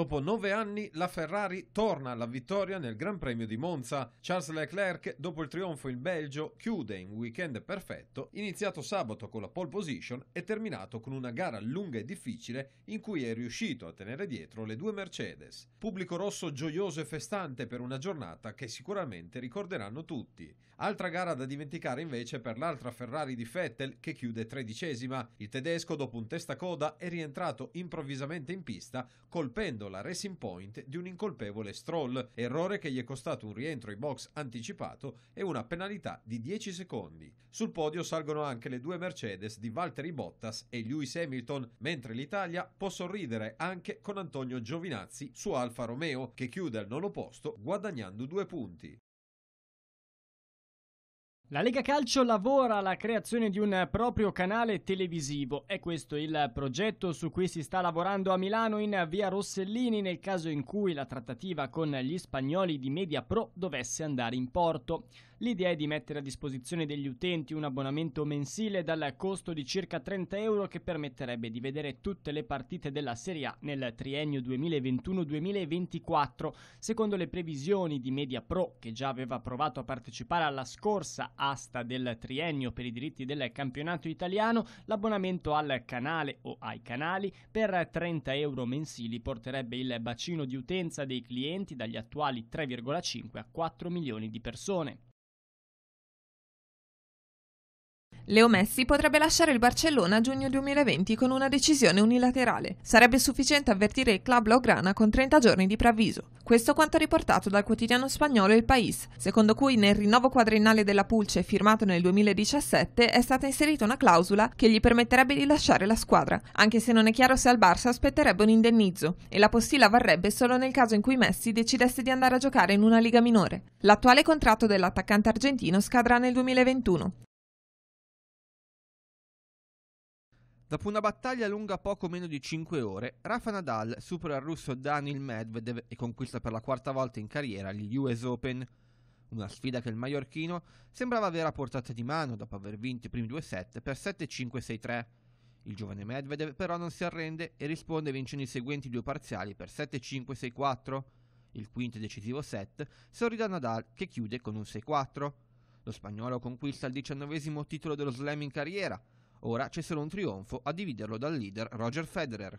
Dopo nove anni la Ferrari torna alla vittoria nel Gran Premio di Monza. Charles Leclerc, dopo il trionfo in Belgio, chiude in weekend perfetto, iniziato sabato con la pole position e terminato con una gara lunga e difficile in cui è riuscito a tenere dietro le due Mercedes. Pubblico rosso gioioso e festante per una giornata che sicuramente ricorderanno tutti. Altra gara da dimenticare invece per l'altra Ferrari di Vettel che chiude tredicesima. Il tedesco dopo un testacoda è rientrato improvvisamente in pista colpendo la Racing Point di un incolpevole Stroll, errore che gli è costato un rientro in box anticipato e una penalità di 10 secondi. Sul podio salgono anche le due Mercedes di Valtteri Bottas e Lewis Hamilton, mentre l'Italia può sorridere anche con Antonio Giovinazzi su Alfa Romeo, che chiude al nono posto guadagnando due punti. La Lega Calcio lavora alla creazione di un proprio canale televisivo. È questo il progetto su cui si sta lavorando a Milano in via Rossellini nel caso in cui la trattativa con gli spagnoli di Media Pro dovesse andare in porto. L'idea è di mettere a disposizione degli utenti un abbonamento mensile dal costo di circa 30 euro che permetterebbe di vedere tutte le partite della Serie A nel triennio 2021-2024. Secondo le previsioni di Media Pro, che già aveva provato a partecipare alla scorsa asta del triennio per i diritti del campionato italiano, l'abbonamento al canale o ai canali per 30 euro mensili porterebbe il bacino di utenza dei clienti dagli attuali 3,5 a 4 milioni di persone. Leo Messi potrebbe lasciare il Barcellona a giugno 2020 con una decisione unilaterale. Sarebbe sufficiente avvertire il club Laugrana con 30 giorni di preavviso. Questo quanto riportato dal quotidiano spagnolo Il País, secondo cui nel rinnovo quadriennale della Pulce firmato nel 2017 è stata inserita una clausola che gli permetterebbe di lasciare la squadra, anche se non è chiaro se al Barça aspetterebbe un indennizzo e la postilla varrebbe solo nel caso in cui Messi decidesse di andare a giocare in una liga minore. L'attuale contratto dell'attaccante argentino scadrà nel 2021. Dopo una battaglia lunga poco meno di 5 ore, Rafa Nadal supera il russo Daniel Medvedev e conquista per la quarta volta in carriera gli US Open. Una sfida che il mallorchino sembrava avere a portata di mano dopo aver vinto i primi due set per 7-5-6-3. Il giovane Medvedev però non si arrende e risponde vincendo i seguenti due parziali per 7-5-6-4. Il quinto e decisivo set sorride a Nadal che chiude con un 6-4. Lo spagnolo conquista il diciannovesimo titolo dello slam in carriera Ora c'è solo un trionfo a dividerlo dal leader Roger Federer.